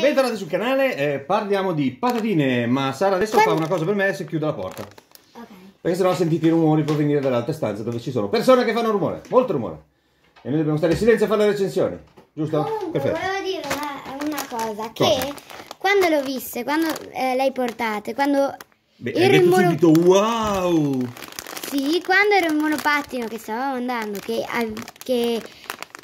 Bentornati sul canale, eh, parliamo di patatine, ma Sara adesso Quando... fa una cosa per me se chiude la porta. Ok. Perché sennò sentite i rumori provenire dall'altra stanza dove ci sono persone che fanno rumore, molto rumore. E noi dobbiamo stare in silenzio e fare le recensioni, giusto? Comunque, Perfetto. volevo dire una, una cosa, che cosa? quando l'ho viste, quando eh, le portate, quando... Beh, hai detto subito wow! Sì, quando ero in monopattino che stavamo andando, che, che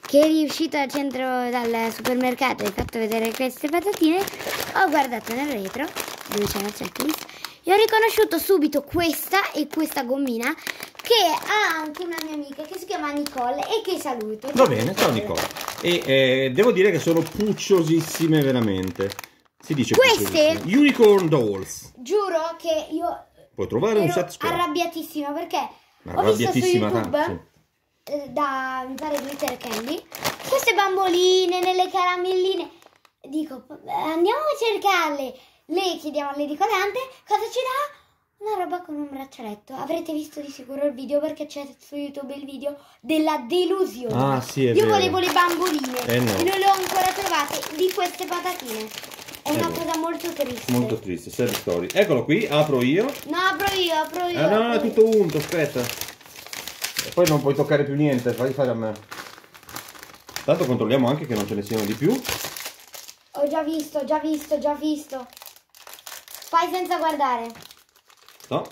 che è riuscito al centro dal supermercato e hai fatto vedere queste patatine, ho guardato nel retro dove c'è la checklist e ho riconosciuto subito questa e questa gommina che ha anche una mia amica che si chiama Nicole e che saluto. Va bene, ciao Nicole. E eh, devo dire che sono pucciosissime veramente. Si dice queste Unicorn Dolls. Giuro che io puoi trovare un set arrabbiatissima perché arrabbiatissima ho visto su YouTube tanto eh, da, mi pare, glitter candy. Queste bamboline nelle caramelline. Dico, andiamo a cercarle. Le chiediamo alle all'edicolante cosa ci dà? Una roba con un braccialetto. Avrete visto di sicuro il video perché c'è su YouTube il video della delusione. Ah, sì, è Io vero. volevo le bamboline eh no. e non le ho ancora trovate di queste patatine. È eh, una cosa molto triste. Molto triste, sad story. Eccolo qui, apro io. No, apro io, apro ah, io. Ah, no, no, è tutto unto, aspetta. E poi non puoi toccare più niente, fai fare a me. Tanto controlliamo anche che non ce ne siano di più. Ho già visto, ho già visto, ho già visto. Fai senza guardare. No.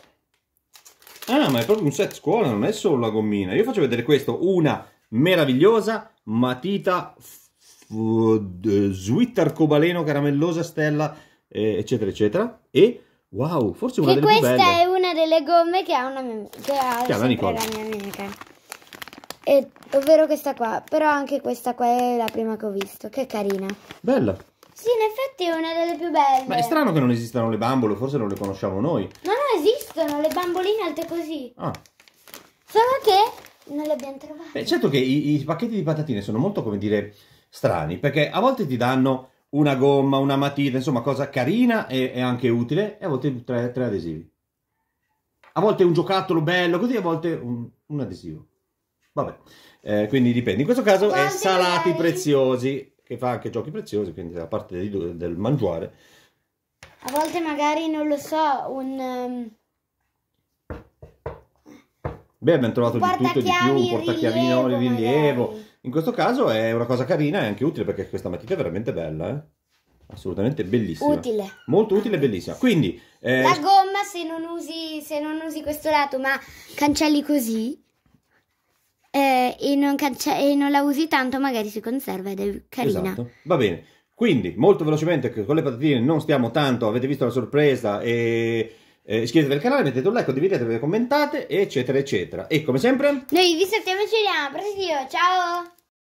Ah, ma è proprio un set scuola, non è solo la gommina. Io faccio vedere questo, una meravigliosa matita sweet arcobaleno caramellosa stella, eh, eccetera, eccetera. E wow, forse una che delle più belle. questa è una delle gomme che ha una mia, che ha che la Nicola. La mia e, ovvero questa qua, però anche questa qua è la prima che ho visto, che carina. Bella. Sì, in effetti è una delle più belle. Ma è strano che non esistano le bambole, forse non le conosciamo noi. No, no, esistono le bamboline alte così. Ah. Solo che non le abbiamo trovate. Beh, certo che i, i pacchetti di patatine sono molto, come dire, strani, perché a volte ti danno una gomma, una matita, insomma, cosa carina e, e anche utile, e a volte tre, tre, adesivi. A volte un giocattolo bello, così a volte un, un adesivo. Vabbè, eh, quindi dipende. In questo caso Guarda è Salati lei. Preziosi, che fa anche giochi preziosi, quindi la parte di, del mangiare. A volte magari, non lo so, un... Ehm, Beh, abbiamo trovato di tutto e di più, un portachiavino di rilievo. Magari. In questo caso è una cosa carina e anche utile perché questa matita è veramente bella, eh? assolutamente bellissima. Utile. Molto utile e bellissima. Quindi... Eh... La gomma se non, usi, se non usi questo lato ma cancelli così eh, e, non cance- e, non la usi tanto, magari si conserva ed è carina. Esatto. Va bene. Quindi, molto velocemente, con le patatine non stiamo tanto, avete visto la sorpresa e... Eh, iscrivetevi al canale, mettete un like, condividetevi, commentate, eccetera, eccetera. E come sempre... Noi vi salutiamo e ci vediamo, ciao!